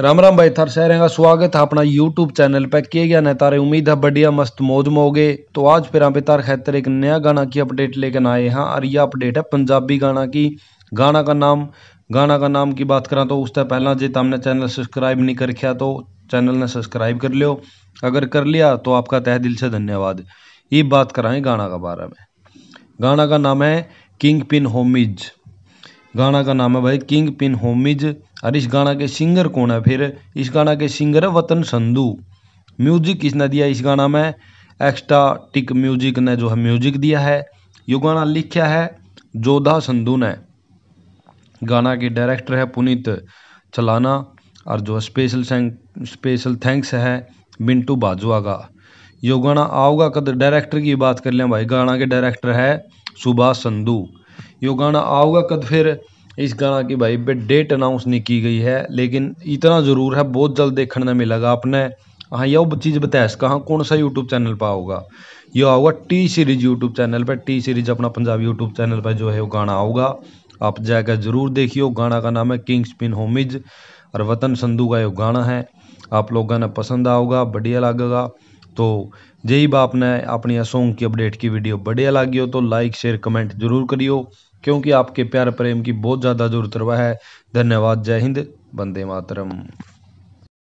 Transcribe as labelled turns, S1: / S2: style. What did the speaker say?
S1: राम राम भाई थार सहरें का स्वागत है अपना यूट्यूब चैनल पर किए गया है तारे उम्मीद है बढ़िया मस्त मौज में तो आज फिर आप तार खैतर एक नया गाना की अपडेट लेकर आए हैं और यह अपडेट है पंजाबी गाना की गाना का नाम गाना का नाम की बात करा तो उससे पहला जे तमने चैनल सब्सक्राइब नहीं कर रखा तो चैनल ने सब्सक्राइब कर लियो अगर कर लिया तो आपका तह दिल से धन्यवाद ये बात कराएं गाना का बारे में गाना का नाम है किंग पिन होमिज गाना का नाम है भाई किंग पिन होमिज और इस गाना के सिंगर कौन है फिर इस गाना के सिंगर है वतन संधु म्यूजिक किसने दिया इस गाना में एक्स्ट्रा टिक म्यूजिक ने जो है म्यूजिक दिया है यो गाना लिखा है जोधा संधू ने गाना के डायरेक्टर है पुनीत चलाना और जो स्पेशल स्पेशल थैंक्स है बिंटू बाजुआ का यो गाना आओगा कद डायरेक्टर की बात कर लें भाई गाना के डायरेक्टर है सुभाष संधू यो गाना आओगा कद फिर इस गाना की भाई पे डेट अनाउंस नहीं की गई है लेकिन इतना ज़रूर है बहुत जल्द देखने मिलेगा आपने हाँ यह चीज चीज़ बताएस कहाँ कौन सा यूट्यूब चैनल पर आओगा यह आओगा टी सीरीज यूट्यूब चैनल पर टी सीरीज अपना पंजाबी यूट्यूब चैनल पर जो है वो गाना आओगा आप जाकर ज़रूर देखियो गाना का नाम है किंग्स पिन होमिज और वतन संधु का ये गाना है आप लोग गाना पसंद आओगा बढ़िया लगेगा तो यही बाप ने अपनी सॉन्ग की अपडेट की वीडियो बढ़िया लगी हो तो लाइक शेयर कमेंट जरूर करियो क्योंकि आपके प्यार प्रेम की बहुत ज़्यादा जरूरत रहा है धन्यवाद जय हिंद बंदे मातरम